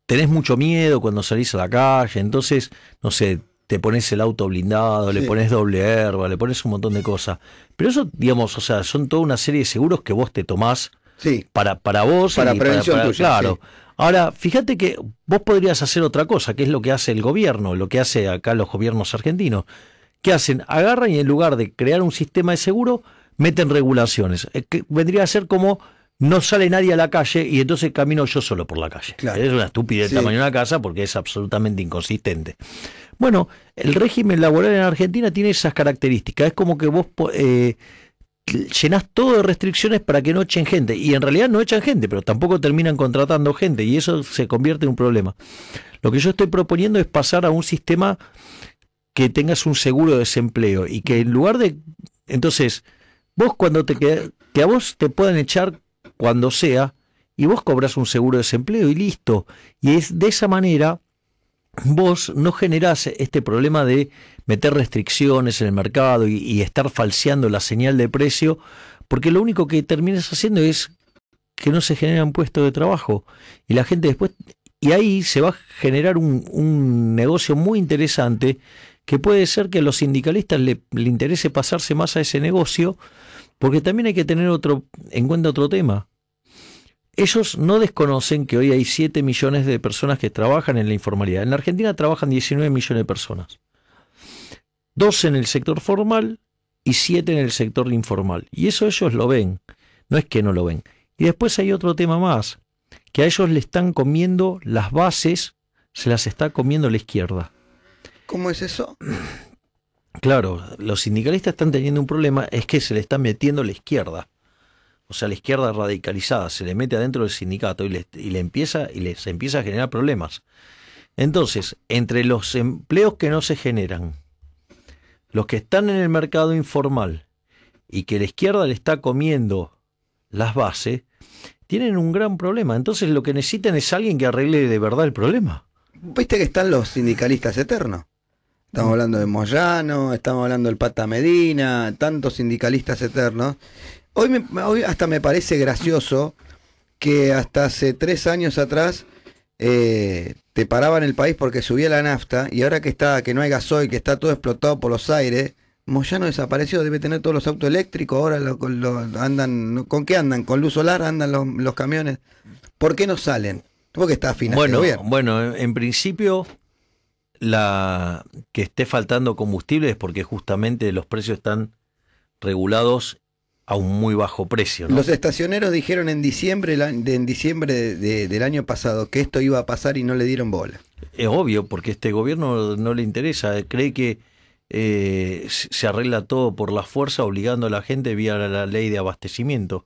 tenés mucho miedo cuando salís a la calle, entonces, no sé, te pones el auto blindado, le pones doble herba, le pones un montón de cosas. Pero eso, digamos, o sea, son toda una serie de seguros que vos te tomás sí. para, para vos. Para y prevención Claro. Ahora, fíjate que vos podrías hacer otra cosa, que es lo que hace el gobierno, lo que hace acá los gobiernos argentinos. ¿Qué hacen? Agarran y en lugar de crear un sistema de seguro, meten regulaciones. Eh, que vendría a ser como no sale nadie a la calle y entonces camino yo solo por la calle. Es una estupidez el tamaño de una casa porque es absolutamente inconsistente. Bueno, el régimen laboral en Argentina tiene esas características. Es como que vos eh, llenás todo de restricciones para que no echen gente. Y en realidad no echan gente, pero tampoco terminan contratando gente y eso se convierte en un problema. Lo que yo estoy proponiendo es pasar a un sistema que tengas un seguro de desempleo y que en lugar de... Entonces, vos cuando te quedas, que a vos te puedan echar cuando sea, y vos cobras un seguro de desempleo y listo. Y es de esa manera vos no generás este problema de meter restricciones en el mercado y, estar falseando la señal de precio, porque lo único que terminas haciendo es que no se generan puestos de trabajo y la gente después y ahí se va a generar un, negocio muy interesante que puede ser que a los sindicalistas le interese pasarse más a ese negocio porque también hay que tener otro, en cuenta otro tema. Ellos no desconocen que hoy hay 7 millones de personas que trabajan en la informalidad. En la Argentina trabajan 19 millones de personas. 12 en el sector formal y 7 en el sector informal. Y eso ellos lo ven. No es que no lo ven. Y después hay otro tema más, que a ellos le están comiendo las bases, se las está comiendo la izquierda. ¿Cómo es eso? Claro, los sindicalistas están teniendo un problema, es que se le está metiendo la izquierda. O sea, la izquierda radicalizada se le mete adentro del sindicato y, le, y le empieza, y les empieza a generar problemas. Entonces, entre los empleos que no se generan, los que están en el mercado informal y que la izquierda le está comiendo las bases, tienen un gran problema. Entonces, lo que necesitan es alguien que arregle de verdad el problema. Viste que están los sindicalistas eternos. Estamos mm. hablando de Moyano, estamos hablando del Pata Medina, tantos sindicalistas eternos. Hoy, hoy hasta me parece gracioso que hasta hace tres años atrás eh, te paraban el país porque subía la nafta y ahora que está que no hay gasoil, que está todo explotado por los aires, Moyano desapareció, debe tener todos los autos eléctricos, ahora lo, andan, ¿con qué andan? ¿Con luz solar andan los, camiones? ¿Por qué no salen? Porque está afinado. Este bueno, bueno, en principio la que esté faltando combustible es porque justamente los precios están regulados a un muy bajo precio. Los estacioneros dijeron en diciembre, en diciembre del año pasado que esto iba a pasar y no le dieron bola. Es obvio, porque este gobierno no le interesa, cree que eh, se arregla todo por la fuerza obligando a la gente vía la ley de abastecimiento.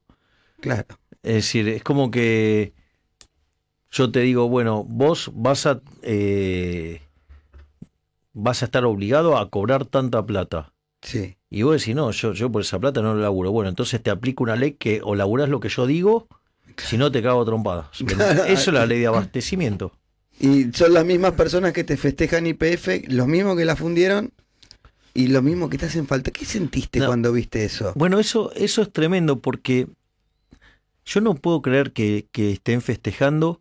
Claro. Es decir, es como que yo te digo, bueno, vos vas a... Eh, vas a estar obligado a cobrar tanta plata. Sí. Y vos decís, no, yo, por esa plata no lo laburo. Bueno, entonces te aplico una ley que o laburás lo que yo digo, si no te cago trompadas. Eso es la ley de abastecimiento. Y son las mismas personas que te festejan IPF, los mismos que la fundieron y los mismos que te hacen falta. ¿Qué sentiste cuando viste eso? Bueno, eso, eso es tremendo porque yo no puedo creer que, que estén festejando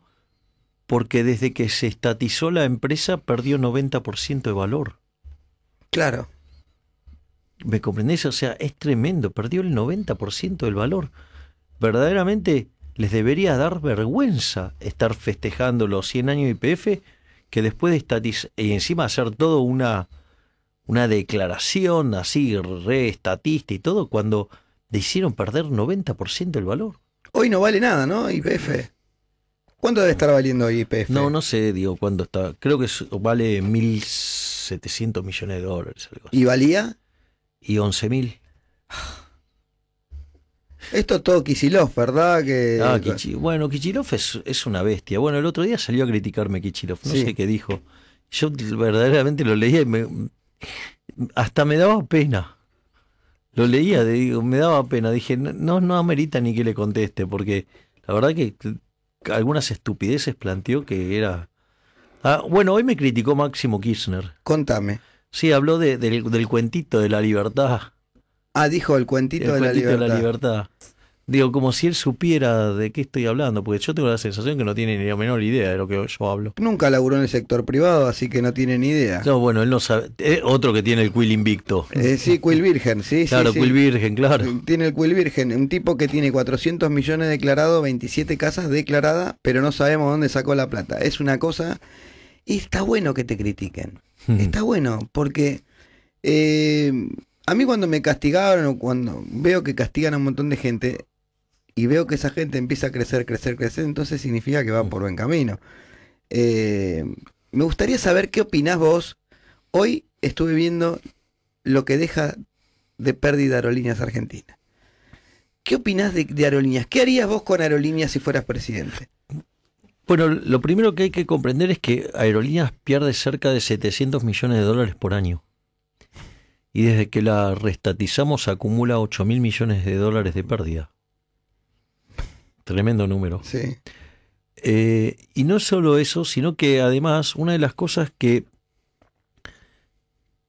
porque desde que se estatizó la empresa perdió 90% de valor. Claro. ¿Me comprendés? O sea, es tremendo, perdió el 90% del valor. Verdaderamente les debería dar vergüenza estar festejando los 100 años de IPF que después de estatizar, y encima hacer todo una, una declaración así re estatista y todo, cuando le hicieron perder 90% del valor. Hoy no vale nada, ¿no? IPF. ¿Cuánto debe estar valiendo IPF? No, no sé, digo, cuánto está. Creo que vale 1.700 millones de dólares. ¿Y valía? Y 11.000. Esto todo Kichilov, ¿verdad? Que... Ah, Bueno, Kichilov es, es, una bestia. Bueno, el otro día salió a criticarme Kichilov, no sé qué dijo. Yo verdaderamente lo leía y me... hasta me daba pena. Lo leía, digo, me daba pena. Dije, no, no amerita ni que le conteste, porque la verdad que algunas estupideces planteó que era... Ah, bueno, hoy me criticó Máximo Kirchner. Contame. Sí, habló del, cuentito de la libertad. Ah, dijo el cuentito, de, la libertad. de la libertad. Digo, como si él supiera de qué estoy hablando, porque yo tengo la sensación que no tiene ni la menor idea de lo que yo hablo. Nunca laburó en el sector privado, así que no tiene ni idea. No, bueno, él no sabe. Eh, otro que tiene el quill invicto. Eh, sí, quill virgen, sí. Claro, quill virgen, claro. Tiene el quill virgen, un tipo que tiene 400 millones declarados, 27 casas declaradas, pero no sabemos dónde sacó la plata. Es una cosa... Y está bueno que te critiquen. Hmm. Está bueno, porque... Eh, a mí cuando me castigaron o cuando veo que castigan a un montón de gente, y veo que esa gente empieza a crecer, crecer, crecer, entonces significa que van mm. por buen camino. Eh, me gustaría saber qué opinás vos. Hoy estuve viendo lo que deja de pérdida Aerolíneas Argentina. ¿Qué opinás de, de Aerolíneas? ¿Qué harías vos con Aerolíneas si fueras presidente? Bueno, lo primero que hay que comprender es que Aerolíneas pierde cerca de 700 millones de dólares por año. Y desde que la restatizamos acumula 8 mil millones de dólares de pérdida tremendo número. Sí. Eh, y no solo eso, sino que además una de las cosas que,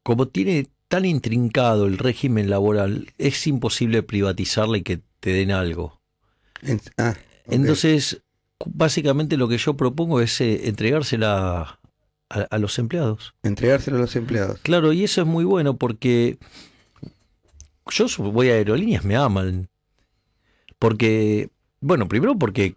como tiene tan intrincado el régimen laboral, es imposible privatizarle y que te den algo. Ah, Entonces, básicamente lo que yo propongo es eh, entregársela a, a, los empleados. Entregársela a los empleados. Claro, y eso es muy bueno porque yo voy a aerolíneas, me aman. Porque bueno, primero porque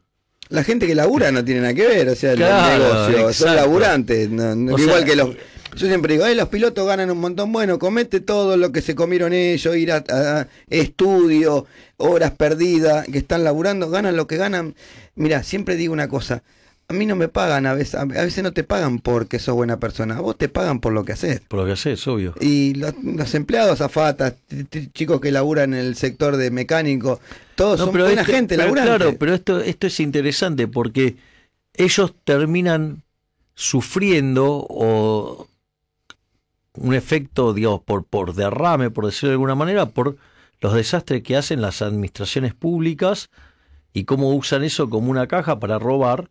la gente que labura no tiene nada que ver, o sea, el negocio, son laburantes, igual que los... Yo siempre digo, eh, los pilotos ganan un montón, bueno, comete todo lo que se comieron ellos, ir a, a horas perdidas, que están laburando, ganan lo que ganan. Mira, siempre digo una cosa, a mí no me pagan, a veces, a veces no te pagan porque sos buena persona, vos te pagan por lo que haces. Por lo que haces, obvio. Y los, empleados, afatas, chicos que laburan en el sector de mecánico, todos son buena este, gente, pero Claro, pero esto, esto es interesante porque ellos terminan sufriendo un efecto, digamos, por, por derrame, por decirlo de alguna manera, por los desastres que hacen las administraciones públicas y cómo usan eso como una caja para robar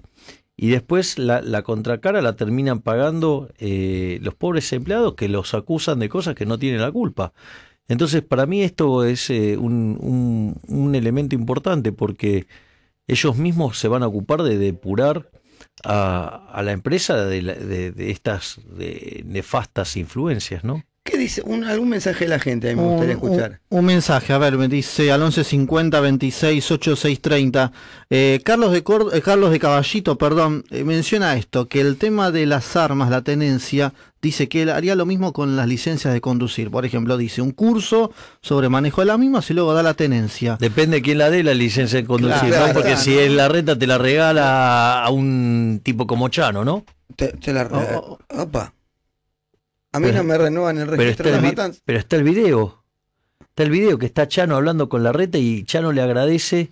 y después la, contracara la terminan pagando eh, los pobres empleados que los acusan de cosas que no tienen la culpa. Entonces, para mí esto es eh, un, un, elemento importante porque ellos mismos se van a ocupar de depurar a, a la empresa de, estas nefastas influencias, ¿no? ¿Qué dice? ¿Algún mensaje de la gente? A mí me gustaría escuchar. Un, mensaje, a ver, me dice al 1150 26 8630. Eh, Carlos, de eh, Carlos de Caballito, perdón, eh, menciona esto, que el tema de las armas, la tenencia, dice que él haría lo mismo con las licencias de conducir. Por ejemplo, dice un curso sobre manejo de las mismas y luego da la tenencia. Depende de quién la dé la licencia de conducir, ¿no? Porque si es la renta te la regala a un tipo como Chano, ¿no? Te, la regala. Oh, oh, oh. opa. A mí no me renuevan el registro de Pero está el video. Está el video que está Chano hablando con la reta y Chano le agradece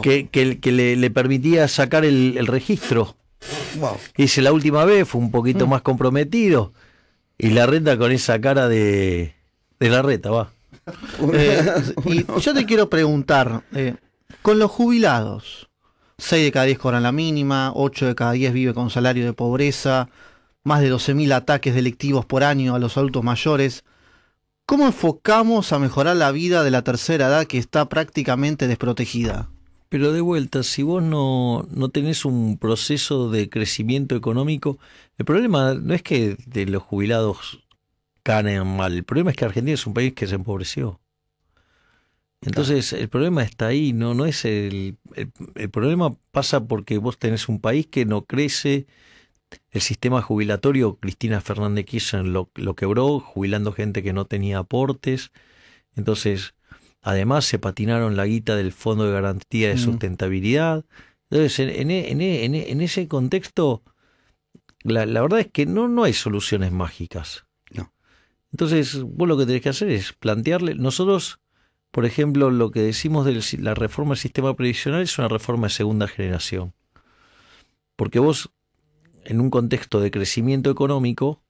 que, le, permitía sacar el, registro. Wow. Dice, la última vez fue un poquito mm. más comprometido. Y la reta con esa cara de, la reta, va. Eh, y yo te quiero preguntar, eh, con los jubilados, 6 de cada 10 cobran la mínima, 8 de cada 10 vive con salario de pobreza, más de 12.000 ataques delictivos por año a los adultos mayores, ¿cómo enfocamos a mejorar la vida de la tercera edad que está prácticamente desprotegida? Pero de vuelta, si vos no, tenés un proceso de crecimiento económico, el problema no es que los jubilados ganen mal, el problema es que Argentina es un país que se empobreció. Entonces, el problema está ahí, no, no es el problema pasa porque vos tenés un país que no crece, el sistema jubilatorio, Cristina Fernández Kirchner lo, quebró, jubilando gente que no tenía aportes. Entonces, además se patinaron la guita del Fondo de Garantía de mm. Sustentabilidad. Entonces, en, ese contexto, la, verdad es que no, no hay soluciones mágicas. No. Entonces, vos lo que tenés que hacer es plantearle, nosotros, por ejemplo, lo que decimos de la reforma del sistema previsional es una reforma de segunda generación. Porque vos en un contexto de crecimiento económico,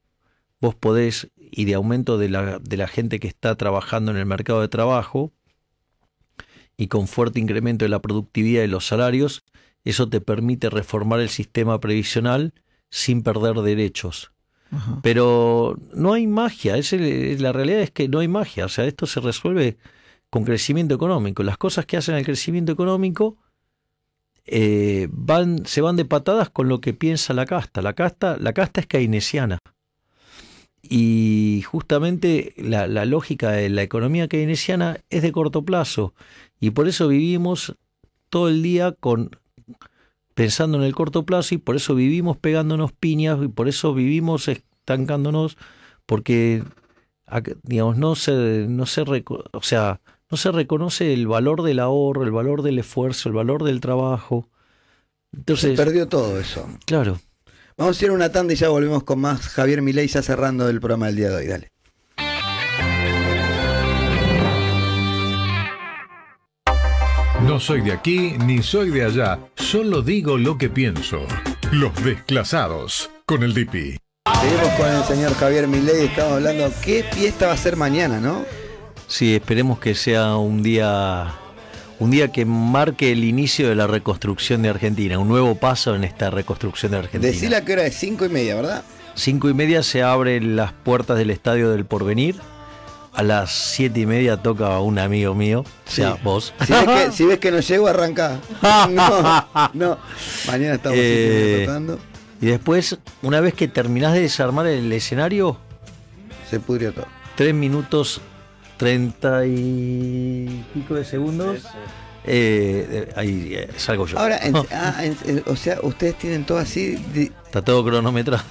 vos podés, y de aumento de la, gente que está trabajando en el mercado de trabajo, y con fuerte incremento de la productividad y los salarios, eso te permite reformar el sistema previsional sin perder derechos. Pero no hay magia, la realidad es que no hay magia, o sea, esto se resuelve con crecimiento económico. Las cosas que hacen el crecimiento económico eh, van, se van de patadas con lo que piensa la casta. La casta, la casta es keynesiana. Y justamente la, lógica de la economía keynesiana es de corto plazo. Y por eso vivimos todo el día con pensando en el corto plazo y por eso vivimos pegándonos piñas y por eso vivimos estancándonos porque digamos no se no se o sea no se reconoce el valor del ahorro, el valor del esfuerzo, el valor del trabajo. Entonces, se perdió todo eso. Claro. Vamos a ir una tanda y ya volvemos con más Javier Milei ya cerrando el programa del día de hoy. Dale. No soy de aquí ni soy de allá, solo digo lo que pienso. Los desclasados con el DIPI. Seguimos con el señor Javier Milei, estamos hablando qué fiesta va a ser mañana, ¿no? Sí, esperemos que sea un día un día que marque el inicio de la reconstrucción de Argentina, un nuevo paso en esta reconstrucción de Argentina. Decí la que hora es cinco y media, ¿verdad? Cinco y media se abren las puertas del Estadio del Porvenir. A las siete y media toca un amigo mío, o sea, vos. Si ves, que, no llego, arranca. No, no. Mañana estamos eh, Y después, una vez que terminás de desarmar el escenario... Se pudrió todo. Tres minutos 30 y pico de segundos. Eh, eh, ahí eh, salgo yo. Ahora, ah, o sea, ustedes tienen todo así. Está todo cronometrado.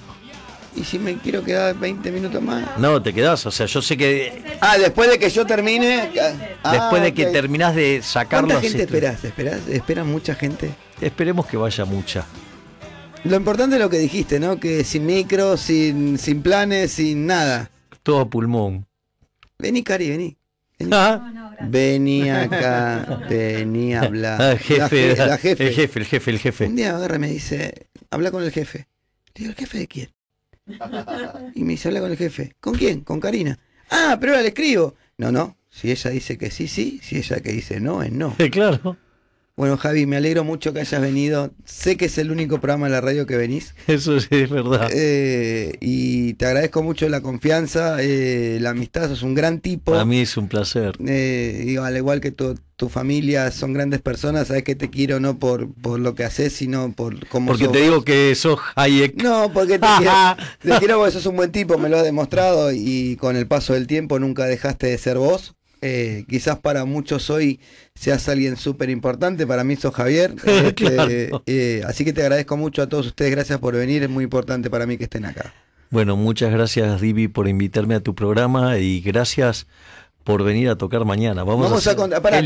¿Y si me quiero quedar 20 minutos más? No, te quedas, o sea, yo sé que. Ah, después de que yo termine. Ah, después de que ah, terminás de sacar ¿Cuánta gente esperás? Esperas, ¿Esperan mucha gente? Esperemos que vaya mucha. Lo importante es lo que dijiste, ¿no? Que sin micro, sin, sin planes, sin nada. Todo pulmón. Vení, Cari, vení. vení. Ah. acá, vení a hablar. Ah, ah, el jefe, el jefe, el jefe. Un día agarra y me dice, habla con el jefe. Le digo, ¿el jefe de quién? Y me dice, habla con el jefe. ¿Con quién? Con Karina. Ah, pero ahora le escribo. No, no. Si ella dice que sí, sí. Si ella que dice no, es no. claro. Bueno, Javi, me alegro mucho que hayas venido. Sé que es el único programa de la radio que venís. Eso sí, es verdad. Eh, y te agradezco mucho la confianza, eh, la amistad, sos un gran tipo. A mí es un placer. Eh, al igual que tu, familia, son grandes personas, sabes que te quiero no por, lo que haces, sino por cómo Porque te digo que sos Hayek. No, porque te quiero, te quiero porque sos un buen tipo, me lo has demostrado y con el paso del tiempo nunca dejaste de ser vos. Eh, quizás para muchos hoy seas alguien súper importante, para mí sos Javier. Este, eh, así que te agradezco mucho a todos ustedes, gracias por venir, es muy importante para mí que estén acá. Bueno, muchas gracias Divi por invitarme a tu programa y gracias por venir a tocar mañana. Vamos, a, contar el,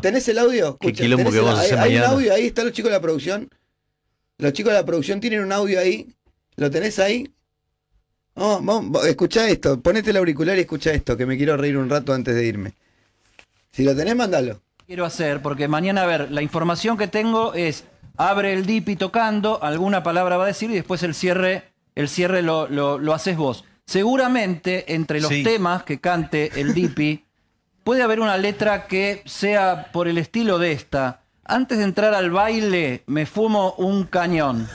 ¿Tenés el audio? audio, ahí están los chicos de la producción. Los chicos de la producción tienen un audio ahí. ¿Lo tenés ahí? escucha esto, ponete el auricular y escucha esto, que me quiero reír un rato antes de irme. Si lo tenés, mándalo. Quiero hacer, porque mañana, a ver, la información que tengo es, abre el dipi tocando, alguna palabra va a decir y después el cierre, el cierre lo, lo, lo haces vos. Seguramente entre los temas que cante el dipi, puede haber una letra que sea por el estilo de esta. Antes de entrar al baile, me fumo un cañón.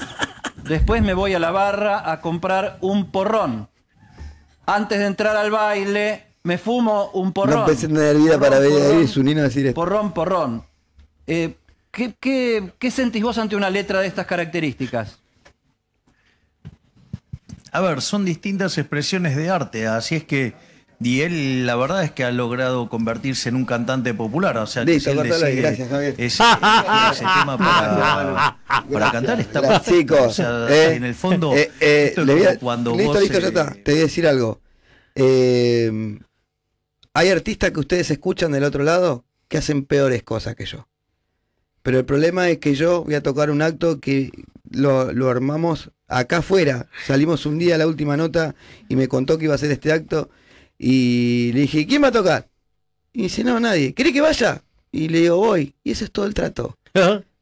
Después me voy a la barra a comprar un porrón. Antes de entrar al baile, me fumo un porrón. No en la vida para ver su nino decir Porrón, porrón. Eh, qué sentís vos ante una letra de estas características? A ver, son distintas expresiones de arte, así es que y él, la verdad es que ha logrado convertirse en un cantante popular. O sea, gracias, Ese, ese tema para, cantar está perfecto. Chicos, eh, en el fondo, eh, eh, cuando listo, listo, ya está. Te voy a decir algo. hay artistas que ustedes escuchan del otro lado que hacen peores cosas que yo. Pero el problema es que yo voy a tocar un acto que lo, lo armamos acá afuera. Salimos un día a la última nota y me contó que iba a ser este acto y le dije, ¿quién va a tocar? Y dice, no, nadie. ¿Querés que vaya? Y le digo, voy. Y ese es todo el trato.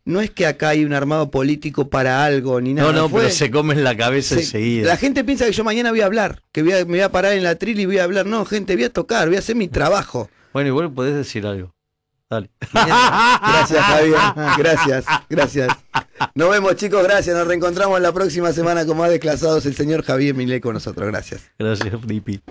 No es que acá hay un armado político para algo ni nada. No, no, pero se comen la cabeza enseguida. La gente piensa que yo mañana voy a hablar, que me voy a parar en la tril y voy a hablar. No, gente, voy a tocar, voy a hacer mi trabajo. Bueno, igual podés decir algo. Dale. Gracias, Javier. Gracias, gracias. Nos vemos, chicos. Gracias. Nos reencontramos la próxima semana con más desclasados. El señor Javier Milé con nosotros. Gracias. Gracias, Flippy.